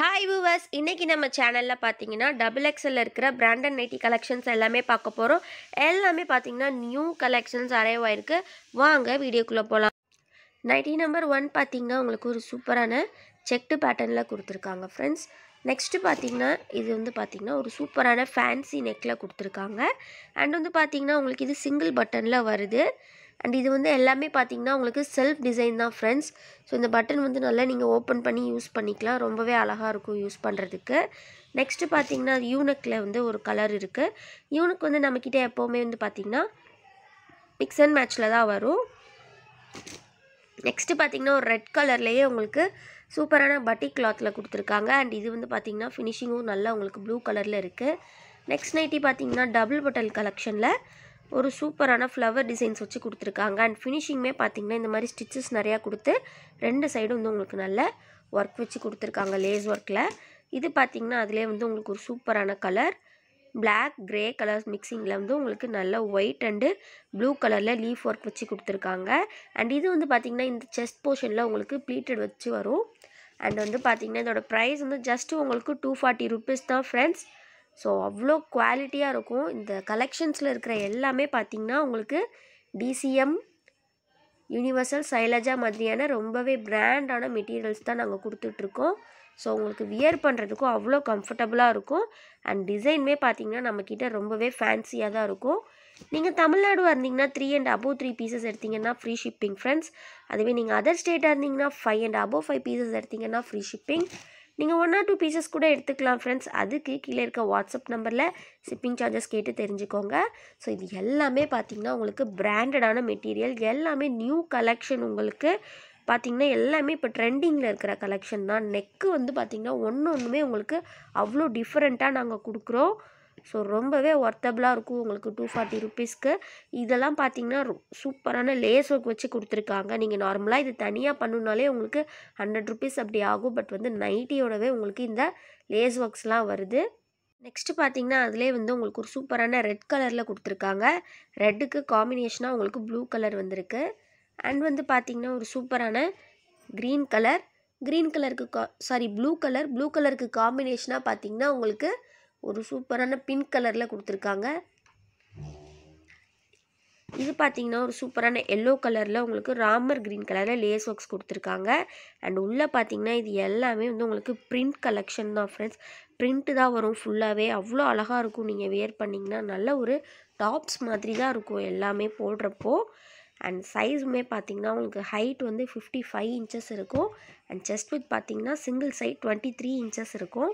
hi viewers இன்றைக்கி நம்ம சேனலில் பார்த்தீங்கன்னா டபுள் எக்ஸல் இருக்கிற பிராண்டட் நைட்டி கலெக்ஷன்ஸ் எல்லாமே பார்க்க போகிறோம் எல்லாமே பார்த்தீங்கன்னா நியூ கலெக்ஷன்ஸ் அரைவ் ஆயிருக்கு வாங்க வீடியோக்குள்ளே போகலாம் நைட்டி நம்பர் ஒன் பார்த்தீங்கன்னா உங்களுக்கு ஒரு சூப்பரான செக்டு பேட்டர்னில் கொடுத்துருக்காங்க ஃப்ரெண்ட்ஸ் நெக்ஸ்ட்டு பார்த்தீங்கன்னா இது வந்து பார்த்திங்கன்னா ஒரு சூப்பரான ஃபேன்சி நெக்கில் கொடுத்துருக்காங்க அண்ட் வந்து பார்த்திங்கன்னா உங்களுக்கு இது சிங்கிள் பட்டனில் வருது அண்ட் இது வந்து எல்லாமே பார்த்திங்கன்னா உங்களுக்கு செல்ஃப் டிசைன் தான் ஃப்ரெண்ட்ஸ் ஸோ இந்த பட்டன் வந்து நல்லா நீங்கள் ஓப்பன் பண்ணி யூஸ் பண்ணிக்கலாம் ரொம்பவே அழகாக இருக்கும் யூஸ் பண்ணுறதுக்கு நெக்ஸ்ட்டு பார்த்திங்கன்னா யூனக்கில் வந்து ஒரு கலர் இருக்குது யூனக் வந்து நம்மக்கிட்ட எப்போவுமே வந்து பார்த்திங்கன்னா மிக்ஸ் அண்ட் மேட்ச்சில் தான் வரும் நெக்ஸ்ட்டு பார்த்திங்கன்னா ஒரு ரெட் கலர்லேயே உங்களுக்கு சூப்பரான பட்டி கிளாத்தில் கொடுத்துருக்காங்க அண்ட் இது வந்து பார்த்திங்கன்னா ஃபினிஷிங்கும் நல்லா உங்களுக்கு ப்ளூ கலரில் இருக்குது நெக்ஸ்ட் நைட்டி பார்த்திங்கன்னா டபுள் பட்டல் கலெக்ஷனில் ஒரு சூப்பரான ஃப்ளவர் டிசைன்ஸ் வச்சு கொடுத்துருக்காங்க அண்ட் ஃபினிஷிங்குமே பார்த்திங்கன்னா இந்த மாதிரி ஸ்டிச்சஸ் நிறையா கொடுத்து ரெண்டு சைடும் வந்து உங்களுக்கு நல்ல ஒர்க் வச்சு கொடுத்துருக்காங்க லேஸ் ஒர்க்கில் இது பார்த்திங்கன்னா அதிலே வந்து உங்களுக்கு ஒரு சூப்பரான கலர் பிளாக் க்ரே கலர்ஸ் மிக்சிங்கில் வந்து உங்களுக்கு நல்ல ஒயிட் அண்டு ப்ளூ கலரில் லீஃப் ஒர்க் வச்சு கொடுத்துருக்காங்க அண்ட் இது வந்து பார்த்திங்கன்னா இந்த செஸ்ட் போர்ஷனில் உங்களுக்கு ப்ளீட்டட் வச்சு வரும் அண்ட் வந்து பார்த்திங்கன்னா இதோட ப்ரைஸ் வந்து ஜஸ்ட்டு உங்களுக்கு டூ ஃபார்ட்டி ருபீஸ் தான் ஃப்ரெண்ட்ஸ் ஸோ அவ்வளோ குவாலிட்டியாக இருக்கும் இந்த கலெக்ஷன்ஸில் இருக்கிற எல்லாமே பார்த்திங்கன்னா உங்களுக்கு டிசிஎம் யூனிவர்சல் சைலஜா மாதிரியான ரொம்பவே பிராண்டான மெட்டீரியல்ஸ் தான் நாங்கள் கொடுத்துட்ருக்கோம் ஸோ உங்களுக்கு வியர் பண்ணுறதுக்கும் அவ்வளோ கம்ஃபர்டபுளாக இருக்கும் அண்ட் டிசைனுமே பார்த்திங்கன்னா நம்மக்கிட்ட ரொம்பவே ஃபேன்சியாக தான் இருக்கும் நீங்கள் தமிழ்நாடு வந்தீங்கன்னா three and above three pieces எடுத்திங்கன்னா ஃப்ரீ ஷிப்பிங் ஃப்ரெண்ட்ஸ் அதுவே நீங்கள் அதர் ஸ்டேட்டாக இருந்தீங்கன்னா five and above five pieces எடுத்திங்கன்னா ஃப்ரீ ஷிப்பிங் நீங்கள் ஒன் ஆர் டூ பீசஸ் கூட எடுத்துக்கலாம் ஃப்ரெண்ட்ஸ் அதுக்கு கீழே இருக்க வாட்ஸ்அப் நம்பரில் ஷிப்பிங் சார்ஜஸ் கேட்டு தெரிஞ்சுக்கோங்க ஸோ இது எல்லாமே பார்த்திங்கன்னா உங்களுக்கு பிராண்டடான மெட்டீரியல் எல்லாமே நியூ கலெக்ஷன் உங்களுக்கு பார்த்திங்கன்னா எல்லாமே இப்போ ட்ரெண்டிங்கில் இருக்கிற கலெக்ஷன் தான் நெக்கு வந்து பார்த்திங்கன்னா ஒன்று ஒன்றுமே உங்களுக்கு அவ்வளோ டிஃப்ரெண்ட்டாக நாங்கள் கொடுக்குறோம் ஸோ ரொம்பவே ஒர்த்தபுளாக இருக்கும் உங்களுக்கு டூ ஃபார்ட்டி ருப்பீஸ்க்கு இதெல்லாம் பார்த்தீங்கன்னா சூப்பரான லேஸ் ஒர்க் வச்சு கொடுத்துருக்காங்க நீங்கள் நார்மலாக இது தனியாக பண்ணுனாலே உங்களுக்கு ஹண்ட்ரட் ருபீஸ் அப்படி ஆகும் பட் வந்து நைட்டியோடவே உங்களுக்கு இந்த லேஸ் ஒர்க்ஸ்லாம் வருது நெக்ஸ்ட்டு பார்த்தீங்கன்னா அதிலே வந்து உங்களுக்கு ஒரு சூப்பரான ரெட் கலரில் கொடுத்துருக்காங்க ரெட்டுக்கு காம்பினேஷனாக உங்களுக்கு ப்ளூ கலர் வந்திருக்கு அண்ட் வந்து பார்த்திங்கன்னா ஒரு சூப்பரான க்ரீன் கலர் க்ரீன் கலருக்கு கா சாரி ப்ளூ கலர் ப்ளூ கலருக்கு காம்பினேஷனாக பார்த்திங்கன்னா உங்களுக்கு ஒரு சூப்பரான பிங்க் கலரில் கொடுத்துருக்காங்க இது பார்த்தீங்கன்னா ஒரு சூப்பரான எல்லோ கலரில் உங்களுக்கு ராமர் க்ரீன் கலரில் லேஸ் ஒர்க்ஸ் கொடுத்துருக்காங்க அண்ட் உள்ளே பார்த்தீங்கன்னா இது எல்லாமே வந்து உங்களுக்கு பிரிண்ட் கலெக்ஷன் தான் ஃப்ரெண்ட்ஸ் பிரிண்ட்டு தான் வரும் ஃபுல்லாகவே அவ்வளோ அழகாக இருக்கும் நீங்கள் வேர் பண்ணிங்கன்னா நல்ல ஒரு டாப்ஸ் மாதிரி தான் இருக்கும் எல்லாமே போடுறப்போ அண்ட் சைஸுமே பார்த்திங்கன்னா உங்களுக்கு ஹைட் வந்து ஃபிஃப்டி ஃபைவ் இன்ச்சஸ் இருக்கும் அண்ட் செஸ்ட் வித் பார்த்திங்கன்னா single side twenty three inches இருக்கும்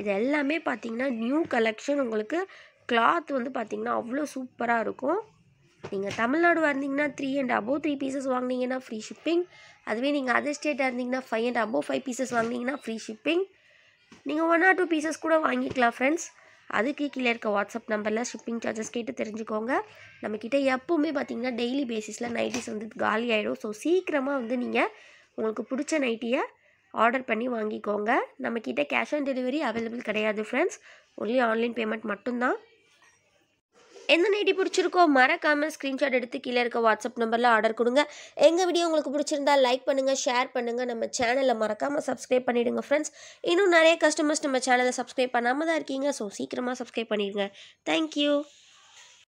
இது எல்லாமே பார்த்திங்கன்னா நியூ கலெக்ஷன் உங்களுக்கு கிளாத் வந்து பார்த்திங்கன்னா அவ்வளோ சூப்பராக இருக்கும் நீங்கள் தமிழ்நாடு வந்தீங்கன்னா three and above three pieces வாங்கினீங்கன்னா ஃப்ரீ ஷிப்பிங் அதுவே நீங்கள் அதர் ஸ்டேட்டாக இருந்தீங்கன்னா five and above five pieces வாங்கினீங்கன்னா ஃப்ரீ ஷிப்பிங் நீங்கள் ஒன் ஆர் டூ பீசஸ் கூட வாங்கிக்கலாம் ஃப்ரெண்ட்ஸ் அதுக்கு கீழே இருக்க வாட்ஸ்அப் நம்பரில் ஷிப்பிங் சார்ஜஸ் கேட்டு தெரிஞ்சுக்கோங்க நம்மக்கிட்ட எப்போவுமே பார்த்திங்கன்னா டெய்லி பேசிஸில் நைட்டிஸ் வந்து காலி ஆகிடும் ஸோ சீக்கிரமாக வந்து நீங்கள் உங்களுக்கு பிடிச்ச நைட்டியை ஆர்டர் பண்ணி வாங்கிக்கோங்க நம்மக்கிட்ட கேஷ் ஆன் டெலிவரி அவைலபிள் கிடையாது ஃப்ரெண்ட்ஸ் ஒன்லி ஆன்லைன் பேமெண்ட் மட்டும்தான் எந்த நைட்டி பிடிச்சிருக்கோ மறக்காமல் ஸ்க்ரீன்ஷாட் எடுத்து கீழே இருக்க வாட்ஸ்அப் நம்பரில் ஆர்டர் கொடுங்க எங்கள் வீடியோ உங்களுக்கு பிடிச்சிருந்தா லைக் பண்ணுங்கள் ஷேர் பண்ணுங்கள் நம்ம சேனலை மறக்காமல் சப்ஸ்கிரைப் பண்ணிவிடுங்க ஃப்ரெண்ட்ஸ் இன்னும் நிறைய கஸ்டமர்ஸ் நம்ம சேனலை சப்ஸ்கிரைப் பண்ணாமல் தான் இருக்கீங்க ஸோ சீக்கிரமாக சப்ஸ்கிரைப் பண்ணிடுங்க தேங்க்யூ